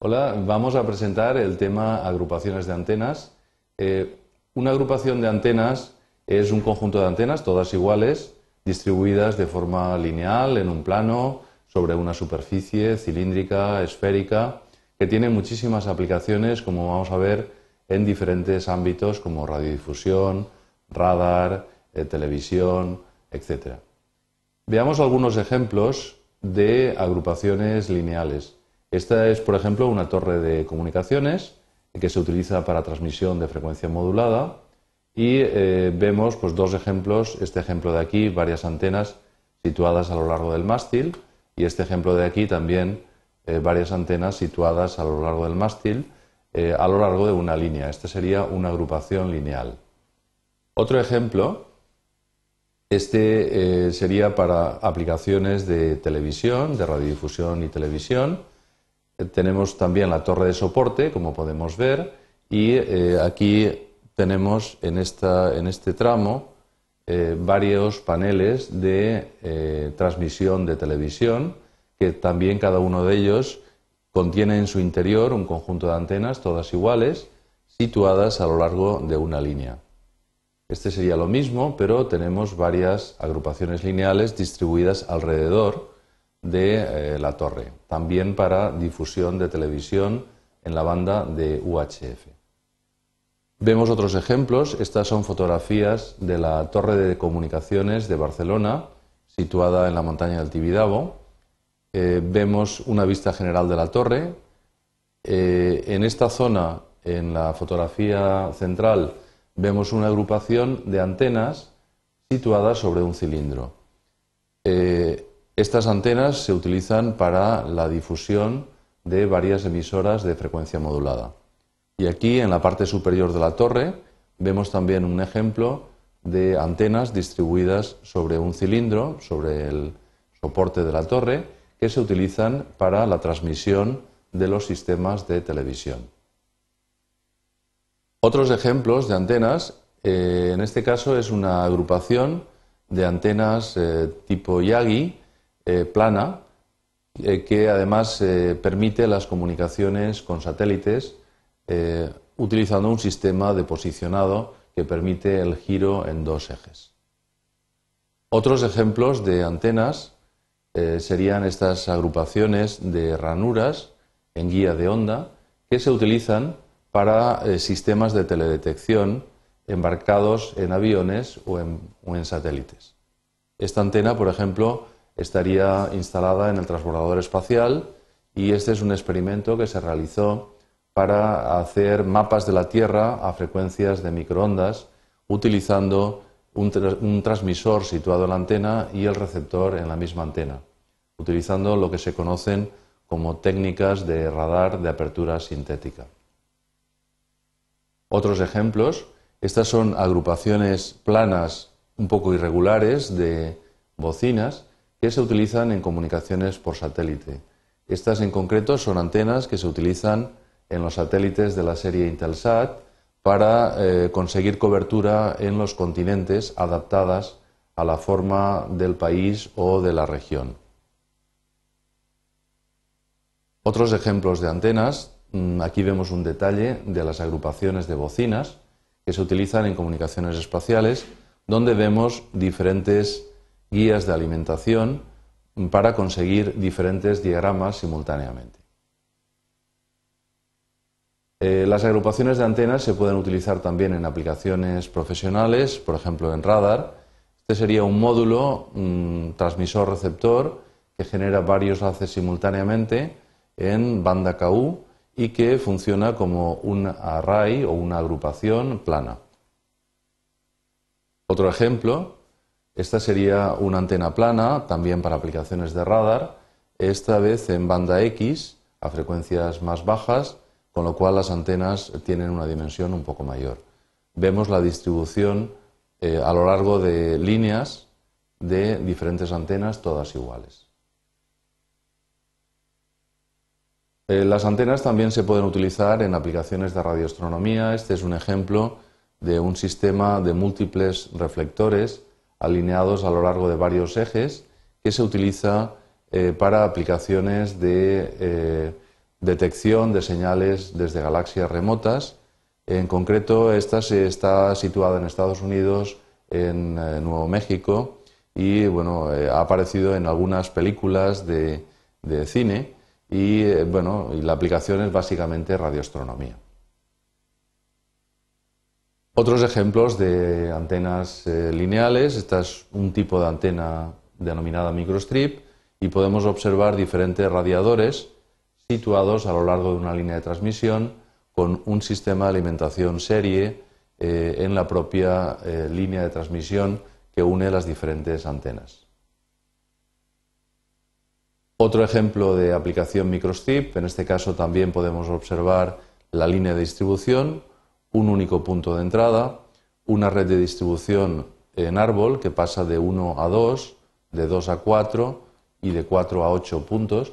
Hola, vamos a presentar el tema agrupaciones de antenas. Eh, una agrupación de antenas es un conjunto de antenas, todas iguales, distribuidas de forma lineal en un plano, sobre una superficie cilíndrica, esférica, que tiene muchísimas aplicaciones, como vamos a ver, en diferentes ámbitos como radiodifusión, radar, eh, televisión, etc. Veamos algunos ejemplos de agrupaciones lineales. Esta es, por ejemplo, una torre de comunicaciones que se utiliza para transmisión de frecuencia modulada y eh, vemos pues, dos ejemplos, este ejemplo de aquí, varias antenas situadas a lo largo del mástil y este ejemplo de aquí también eh, varias antenas situadas a lo largo del mástil eh, a lo largo de una línea. Esta sería una agrupación lineal. Otro ejemplo, este sería para aplicaciones de televisión, de radiodifusión y televisión tenemos también la torre de soporte, como podemos ver, y eh, aquí tenemos en, este tramo eh, varios paneles de eh, transmisión de televisión, que también cada uno de ellos contiene en su interior un conjunto de antenas, todas iguales, situadas a lo largo de una línea. Este sería lo mismo, pero tenemos varias agrupaciones lineales distribuidas alrededor de eh, la torre, también para difusión de televisión en la banda de UHF. Vemos otros ejemplos, estas son fotografías de la torre de comunicaciones de Barcelona, situada en la montaña del Tibidabo. Eh, vemos una vista general de la torre. Eh, en esta zona, en la fotografía central, vemos una agrupación de antenas situadas sobre un cilindro. Estas antenas se utilizan para la difusión de varias emisoras de frecuencia modulada. Y aquí en la parte superior de la torre vemos también un ejemplo de antenas distribuidas sobre un cilindro, sobre el soporte de la torre, que se utilizan para la transmisión de los sistemas de televisión. Otros ejemplos de antenas, eh, en este caso es una agrupación de antenas eh, tipo Yagi eh, plana eh, que además eh, permite las comunicaciones con satélites utilizando un sistema de posicionado que permite el giro en dos ejes. Otros ejemplos de antenas serían estas agrupaciones de ranuras en guía de onda que se utilizan para sistemas de teledetección embarcados en aviones o en, satélites. Esta antena, por ejemplo, estaría instalada en el transbordador espacial y este es un experimento que se realizó para hacer mapas de la Tierra a frecuencias de microondas utilizando un, transmisor situado en la antena y el receptor en la misma antena, utilizando lo que se conocen como técnicas de radar de apertura sintética. Otros ejemplos, estas son agrupaciones planas un poco irregulares de bocinas que se utilizan en comunicaciones por satélite. Estas en concreto son antenas que se utilizan en los satélites de la serie Intelsat para eh, conseguir cobertura en los continentes adaptadas a la forma del país o de la región. Otros ejemplos de antenas, mm, aquí vemos un detalle de las agrupaciones de bocinas que se utilizan en comunicaciones espaciales, donde vemos diferentes guías de alimentación para conseguir diferentes diagramas simultáneamente. Eh, las agrupaciones de antenas se pueden utilizar también en aplicaciones profesionales, por ejemplo en radar. Este sería un módulo transmisor-receptor que genera varios haces simultáneamente en banda KU y que funciona como un array o una agrupación plana. Otro ejemplo esta sería una antena plana, también para aplicaciones de radar, esta vez en banda X, a frecuencias más bajas, con lo cual las antenas tienen una dimensión un poco mayor. Vemos la distribución eh, a lo largo de líneas de diferentes antenas, todas iguales. Eh, las antenas también se pueden utilizar en aplicaciones de radioastronomía. Este es un ejemplo de un sistema de múltiples reflectores alineados a lo largo de varios ejes que se utiliza eh, para aplicaciones de eh, detección de señales desde galaxias remotas. En concreto, esta se está situada en Estados Unidos, en eh, Nuevo México y bueno, ha aparecido en algunas películas de, de cine y bueno, y la aplicación es básicamente radioastronomía. Otros ejemplos de antenas eh, lineales, esta es un tipo de antena denominada microstrip y podemos observar diferentes radiadores situados a lo largo de una línea de transmisión con un sistema de alimentación serie eh, en la propia eh, línea de transmisión que une las diferentes antenas. Otro ejemplo de aplicación microstrip, en este caso también podemos observar la línea de distribución un único punto de entrada, una red de distribución en árbol que pasa de 1 a 2, de 2 a 4 y de 4 a 8 puntos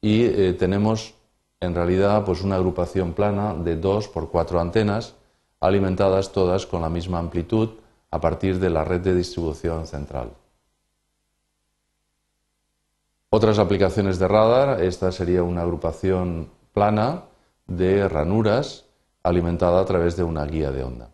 y eh, tenemos en realidad pues una agrupación plana de 2 por 4 antenas alimentadas todas con la misma amplitud a partir de la red de distribución central. Otras aplicaciones de radar, esta sería una agrupación plana de ranuras alimentada a través de una guía de onda.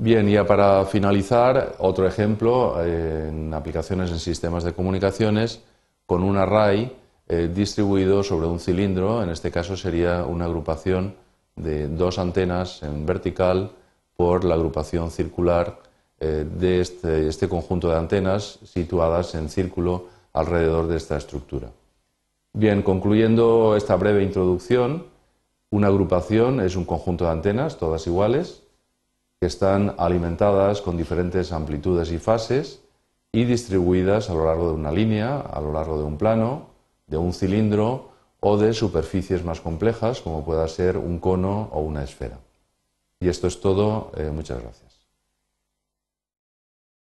Bien, ya para finalizar, otro ejemplo eh, en aplicaciones en sistemas de comunicaciones con un array eh, distribuido sobre un cilindro, en este caso sería una agrupación de dos antenas en vertical por la agrupación circular eh, de este, este conjunto de antenas situadas en círculo alrededor de esta estructura. Bien, concluyendo esta breve introducción, una agrupación es un conjunto de antenas, todas iguales, que están alimentadas con diferentes amplitudes y fases y distribuidas a lo largo de una línea, a lo largo de un plano, de un cilindro o de superficies más complejas como pueda ser un cono o una esfera. Y esto es todo. Eh, muchas gracias.